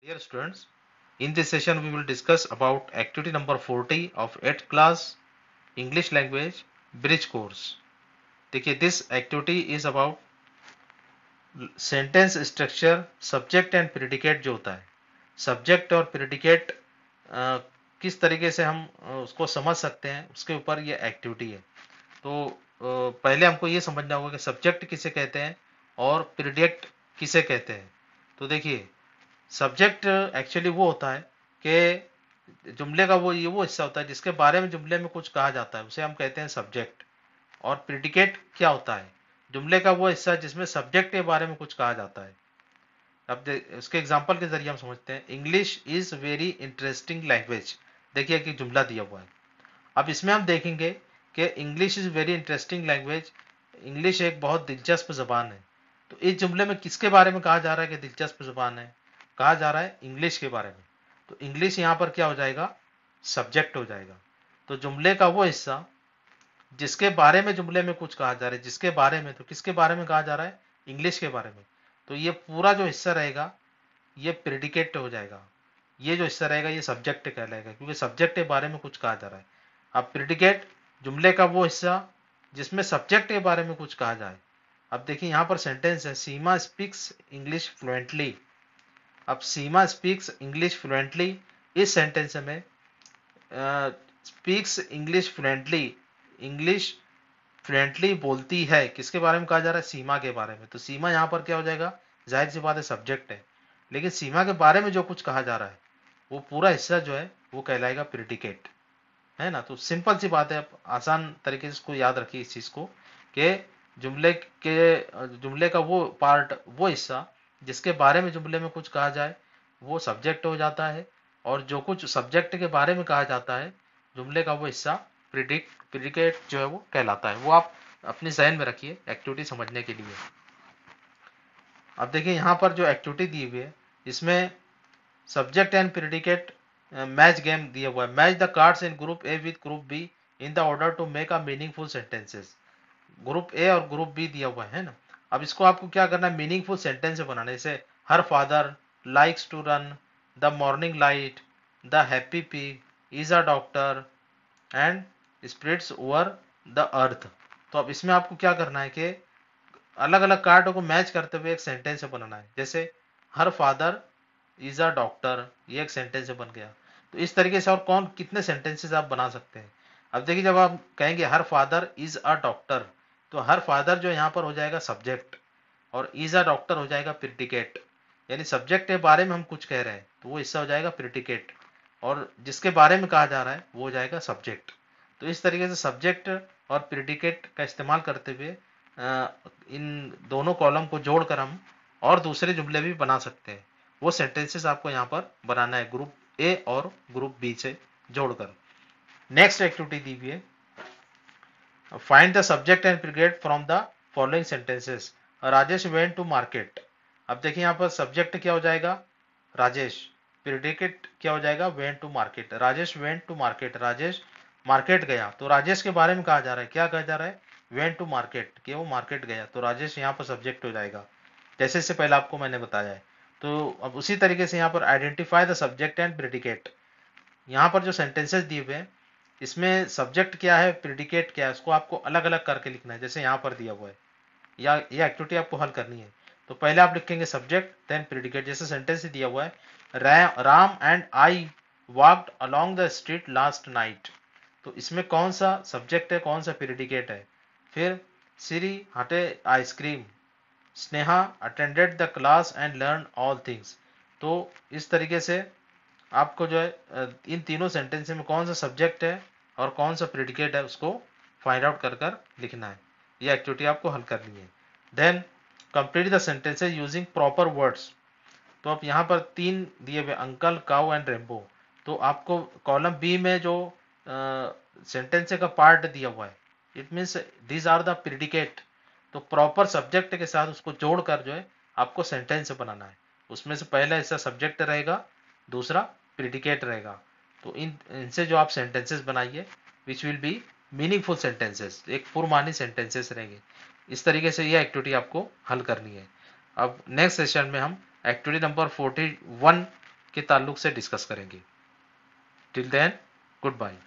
Dear students, in this session we will discuss about activity number 40 of 8th class English language bridge course. Okay, this activity is about sentence structure, subject and predicate जो होता है subject और predicate किस तरीके से हम उसको समझ सकते हैं उसके ऊपर ये activity है तो पहले हमको ये समझना होगा कि subject किसे कहते हैं और predicate किसे कहते हैं तो देखिए सब्जेक्ट एक्चुअली वो होता है कि जुमले का वो ये वो हिस्सा होता है जिसके बारे में जुमले में कुछ कहा जाता है उसे हम कहते हैं सब्जेक्ट और प्रिडिकेट क्या होता है जुमले का वो हिस्सा जिसमें सब्जेक्ट के बारे में कुछ कहा जाता है अब उसके एग्जाम्पल के जरिए हम समझते हैं English is very interesting language देखिए कि जुमला दिया हुआ है अब इसमें हम देखेंगे कि English is very interesting language English एक बहुत दिलचस्प ज़बान है तो इस जुमले में किसके बारे में कहा जा रहा है कि दिलचस्प ज़बान है कहा जा रहा है इंग्लिश के बारे में तो इंग्लिश यहाँ पर क्या हो जाएगा सब्जेक्ट हो जाएगा तो जुमले का वो हिस्सा जिसके बारे में जुमले में कुछ कहा जा रहा है जिसके बारे में तो किसके बारे में कहा जा रहा है इंग्लिश के बारे में तो ये पूरा जो हिस्सा रहेगा ये प्रिडिकेट हो जाएगा ये जो हिस्सा रहेगा ये सब्जेक्ट कहलाएगा क्योंकि सब्जेक्ट के बारे में कुछ कहा जा रहा है अब प्रिडिकेट जुमले का वो हिस्सा जिसमें सब्जेक्ट के बारे में कुछ कहा जाए अब देखिए यहाँ पर सेंटेंस है सीमा स्पीक्स इंग्लिश फ्लुएंटली अब सीमा स्पीक्स इंग्लिश फ्लुएंटली इस सेंटेंस में speaks English fluently English fluently बोलती है किसके बारे में कहा जा रहा है सीमा के बारे में तो सीमा यहाँ पर क्या हो जाएगा जाहिर सी बात है सब्जेक्ट है लेकिन सीमा के बारे में जो कुछ कहा जा रहा है वो पूरा हिस्सा जो है वो कहलाएगा प्रिडिकेट है ना तो सिंपल सी बात है आप आसान तरीके से इसको याद रखिए इस चीज़ को कि जुमले के जुमले का वो पार्ट वो हिस्सा जिसके बारे में जुमले में कुछ कहा जाए वो सब्जेक्ट हो जाता है और जो कुछ सब्जेक्ट के बारे में कहा जाता है जुमले का वो हिस्सा प्रिडिक्ट प्रिडिकेट जो है वो कहलाता है वो आप अपने जहन में रखिए एक्टिविटी समझने के लिए अब देखिए यहाँ पर जो एक्टिविटी दी हुई है इसमें subject and predicate match game दिया हुआ है match the cards in group A with group B in the order to make a meaningful sentences group A और ग्रुप बी दिया हुआ है ना अब इसको आपको क्या करना है मीनिंगफुल सेंटेंस बनाना जैसे her father likes to run the morning light the happy pea is a doctor and spirits over the earth तो अब इसमें आपको क्या करना है कि अलग अलग कार्डों को मैच करते हुए एक सेंटेंस बनाना है जैसे her father is a doctor ये एक सेंटेंस बन गया तो इस तरीके से और कौन कितने सेंटेंसेस आप बना सकते हैं अब देखिए जब आप कहेंगे her father is a doctor तो हर फादर जो यहाँ पर हो जाएगा सब्जेक्ट और इज अ डॉक्टर हो जाएगा प्रिटिकेट यानी सब्जेक्ट के बारे में हम कुछ कह रहे हैं तो वो हिस्सा हो जाएगा प्रिटिकेट और जिसके बारे में कहा जा रहा है वो हो जाएगा सब्जेक्ट तो इस तरीके से सब्जेक्ट और प्रिडिकेट का इस्तेमाल करते हुए इन दोनों कॉलम को जोड़कर हम और दूसरे जुमले भी बना सकते हैं वो सेंटेंसेस आपको यहाँ पर बनाना है ग्रुप ए और ग्रुप बी से जोड़कर नेक्स्ट एक्टिविटी दीजिए find the subject and predicate from the following sentences Rajesh went to market अब देखिए यहाँ पर सब्जेक्ट क्या हो जाएगा राजेश प्रिडिकेट क्या हो जाएगा went to market Rajesh went to market Rajesh market गया तो राजेश के बारे में कहा जा रहा है क्या कहा जा रहा है वेंट टू मार्केट कि वो मार्केट गया तो राजेश यहाँ पर सब्जेक्ट हो जाएगा जैसे इससे पहले आपको मैंने बताया है तो अब उसी तरीके से यहाँ पर identify the subject and predicate यहाँ पर जो सेंटेंसेस दिए हुए हैं इसमें सब्जेक्ट क्या है प्रिडिकेट क्या है उसको आपको अलग अलग करके लिखना है जैसे यहाँ पर दिया हुआ है या ये एक्टिविटी आपको हल करनी है तो पहले आप लिखेंगे सब्जेक्ट देन प्रिडिकेट जैसे सेंटेंस ही दिया हुआ है Ram and I walked along the street last night तो इसमें कौन सा सब्जेक्ट है कौन सा प्रिडिकेट है फिर सीरी हटे ice cream Sneha attended the class and learn all things तो इस तरीके से आपको जो है इन तीनों सेंटेंस में कौन सा सब्जेक्ट है और कौन सा प्रेडिकेट है उसको फाइंड आउट कर कर लिखना है ये एक्टिविटी आपको हल करनी है then complete the sentences using proper words तो आप यहाँ पर तीन दिए हुए अंकल काउ एंड रेम्बो तो आपको कॉलम बी में जो सेंटेंस का पार्ट दिया हुआ है it means these are the predicate तो प्रॉपर सब्जेक्ट के साथ उसको जोड़कर जो है आपको सेंटेंस बनाना है उसमें से पहला ऐसा सब्जेक्ट रहेगा दूसरा प्रिडिकेट रहेगा तो इन इनसे जो आप सेंटेंसेस बनाइए which will be meaningful sentences एक पुरमानी सेंटेंसेस रहेंगे इस तरीके से यह एक्टिविटी आपको हल करनी है अब नेक्स्ट सेशन में हम एक्टिविटी नंबर फोर्टी वन के ताल्लुक से डिस्कस करेंगे टिल देन गुड बाय